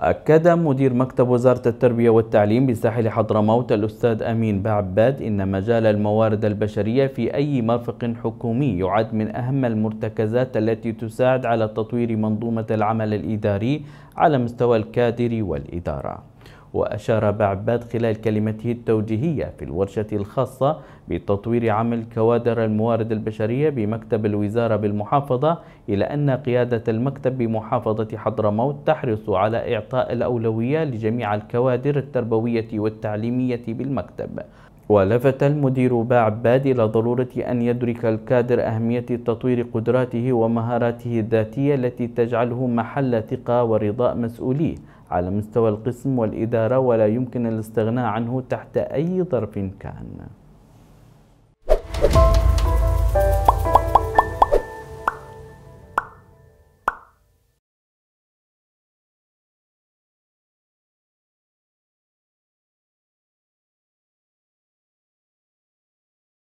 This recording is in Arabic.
أكد مدير مكتب وزارة التربية والتعليم بساحل حضرموت الأستاذ أمين بعباد إن مجال الموارد البشرية في أي مرفق حكومي يعد من أهم المرتكزات التي تساعد على تطوير منظومة العمل الإداري على مستوى الكادر والإدارة وأشار بعباد خلال كلمته التوجيهية في الورشة الخاصة بتطوير عمل كوادر الموارد البشرية بمكتب الوزارة بالمحافظة إلى أن قيادة المكتب بمحافظة حضرموت تحرص على إعطاء الأولوية لجميع الكوادر التربوية والتعليمية بالمكتب ولفت المدير باعباد إلى ضرورة أن يدرك الكادر أهمية تطوير قدراته ومهاراته الذاتية التي تجعله محل ثقة ورضاء مسؤوليه على مستوى القسم والإدارة ولا يمكن الاستغناء عنه تحت أي ظرف كان